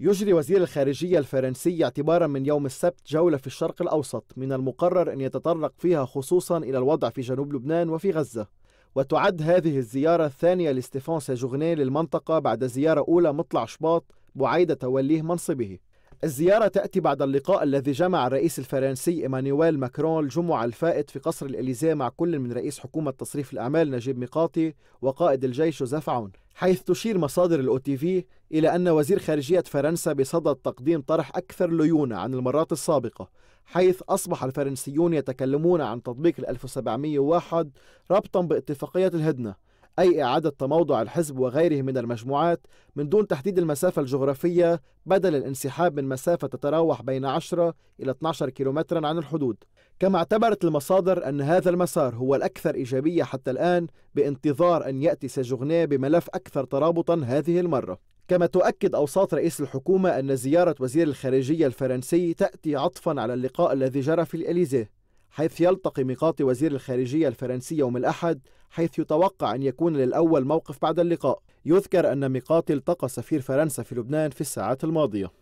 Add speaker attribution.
Speaker 1: يجري وزير الخارجية الفرنسي اعتبارا من يوم السبت جولة في الشرق الأوسط من المقرر أن يتطرق فيها خصوصا إلى الوضع في جنوب لبنان وفي غزة وتعد هذه الزيارة الثانية لستيفان ساجوغني للمنطقة بعد زيارة أولى مطلع شباط بعيد توليه منصبه الزيارة تأتي بعد اللقاء الذي جمع الرئيس الفرنسي إيمانويل ماكرون الجمعة الفائت في قصر الإليزيه مع كل من رئيس حكومة تصريف الأعمال نجيب ميقاتي وقائد الجيش جوزيف عون حيث تشير مصادر الأو تي في إلى أن وزير خارجية فرنسا بصدد تقديم طرح أكثر ليونة عن المرات السابقة حيث أصبح الفرنسيون يتكلمون عن تطبيق ال 1701 ربطا باتفاقية الهدنة أي إعادة تموضع الحزب وغيره من المجموعات من دون تحديد المسافة الجغرافية بدل الانسحاب من مسافة تتراوح بين 10 إلى 12 كيلومترا عن الحدود كما اعتبرت المصادر أن هذا المسار هو الأكثر إيجابية حتى الآن بانتظار أن يأتي سجغنيه بملف أكثر ترابطا هذه المرة كما تؤكد أوساط رئيس الحكومة أن زيارة وزير الخارجية الفرنسي تأتي عطفا على اللقاء الذي جرى في الإليزيه حيث يلتقي ميقات وزير الخارجية الفرنسي يوم الأحد حيث يتوقع أن يكون للأول موقف بعد اللقاء يذكر أن ميقات التقى سفير فرنسا في لبنان في الساعات الماضية